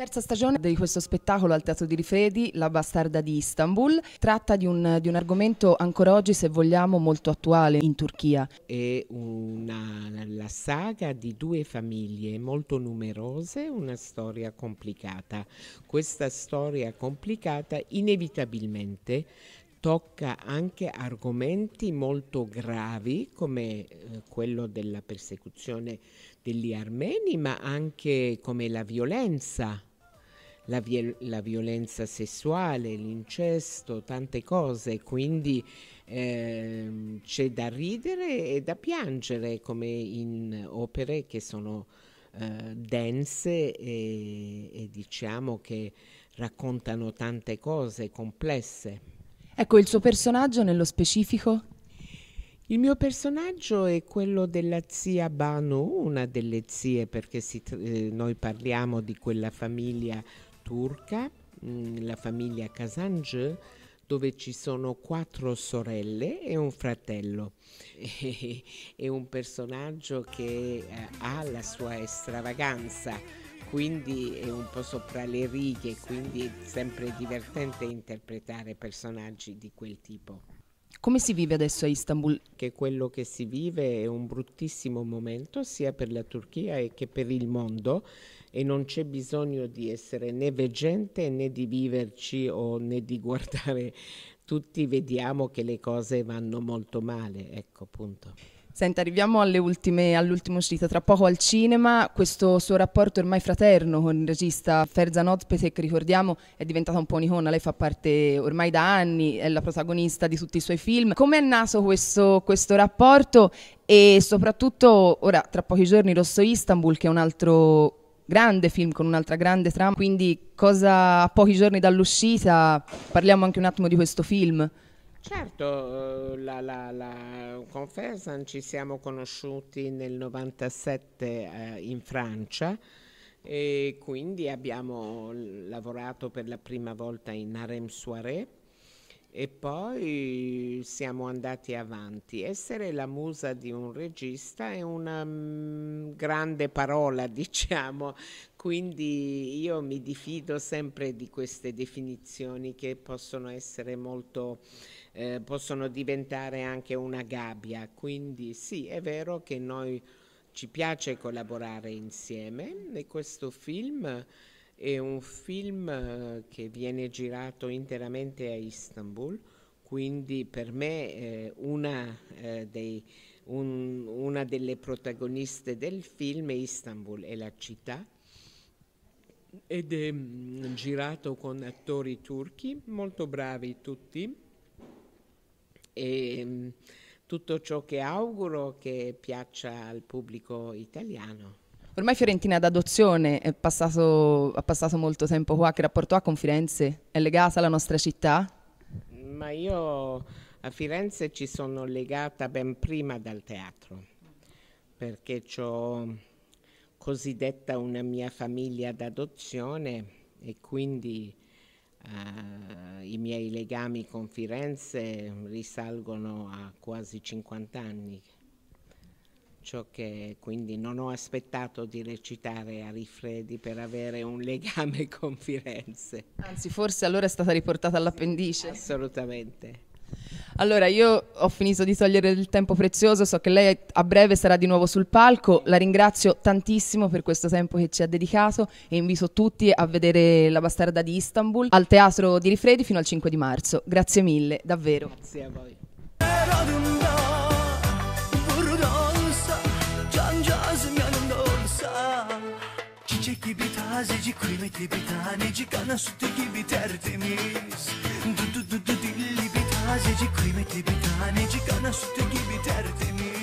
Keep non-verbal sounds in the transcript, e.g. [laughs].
Terza stagione di questo spettacolo al Teatro di Rifredi, La Bastarda di Istanbul, tratta di un, di un argomento ancora oggi, se vogliamo, molto attuale in Turchia. È una, la saga di due famiglie molto numerose, una storia complicata. Questa storia complicata inevitabilmente tocca anche argomenti molto gravi come eh, quello della persecuzione degli armeni, ma anche come la violenza la, viol la violenza sessuale, l'incesto, tante cose, quindi eh, c'è da ridere e da piangere come in opere che sono eh, dense e, e diciamo che raccontano tante cose complesse. Ecco, il suo personaggio nello specifico? Il mio personaggio è quello della zia Banu, una delle zie, perché eh, noi parliamo di quella famiglia turca, mm, la famiglia Kazanj, dove ci sono quattro sorelle e un fratello. È [laughs] un personaggio che eh, ha la sua stravaganza, quindi è un po' sopra le righe, quindi è sempre divertente interpretare personaggi di quel tipo. Come si vive adesso a Istanbul? Che quello che si vive è un bruttissimo momento sia per la Turchia che per il mondo e non c'è bisogno di essere né veggente né di viverci o né di guardare. Tutti vediamo che le cose vanno molto male, ecco appunto. Senti, arriviamo ultime, all'ultima uscita, tra poco al cinema, questo suo rapporto ormai fraterno con il regista Ferzan Ozpetek, che ricordiamo è diventata un po' un'icona, lei fa parte ormai da anni, è la protagonista di tutti i suoi film. Come è nato questo, questo rapporto e soprattutto ora tra pochi giorni Rosso Istanbul che è un altro grande film con un'altra grande trama, quindi cosa a pochi giorni dall'uscita, parliamo anche un attimo di questo film. Certo, eh, la, la, la, con Fersan ci siamo conosciuti nel 97 eh, in Francia e quindi abbiamo lavorato per la prima volta in Harem Soirée e poi siamo andati avanti. Essere la musa di un regista è una mh, mm, grande parola, [laughs] diciamo, quindi io mi diffido sempre di queste definizioni che possono essere molto eh, possono diventare anche una gabbia. Quindi sì, è vero che noi ci piace collaborare insieme e questo film è un film eh, che viene girato interamente a Istanbul, quindi per me eh, una, eh, dei, un, una delle protagoniste del film è Istanbul, è la città ed è mm, girato con attori turchi molto bravi tutti e ehm, tutto ciò che auguro che piaccia al pubblico italiano. Ormai Fiorentina d'adozione è passato, ha passato molto tempo qua, che rapporto ha con Firenze? È legata alla nostra città? Ma io a Firenze ci sono legata ben prima dal teatro, perché ho cosiddetta una mia famiglia d'adozione e quindi eh, I miei legami con Firenze risalgono a quasi 50 anni, ciò che quindi non ho aspettato di recitare a Rifredi per avere un legame [laughs] con Firenze. Anzi, forse allora è stata riportata all'appendice. Assolutamente. Allora, io ho finito di togliere il tempo prezioso, so che lei a breve sarà di nuovo sul palco, la ringrazio tantissimo per questo tempo che ci ha dedicato e invito tutti a vedere La Bastarda di Istanbul al Teatro di Rifredi fino al 5 di marzo. Grazie mille, davvero. Grazie a voi. Çiçek gibi tazecik kıymetli bir tanecik Ana sütü gibi tertemiz Du du du du dilli Tazecik kıymetli bir tanecik Ana sütü gibi tertemiz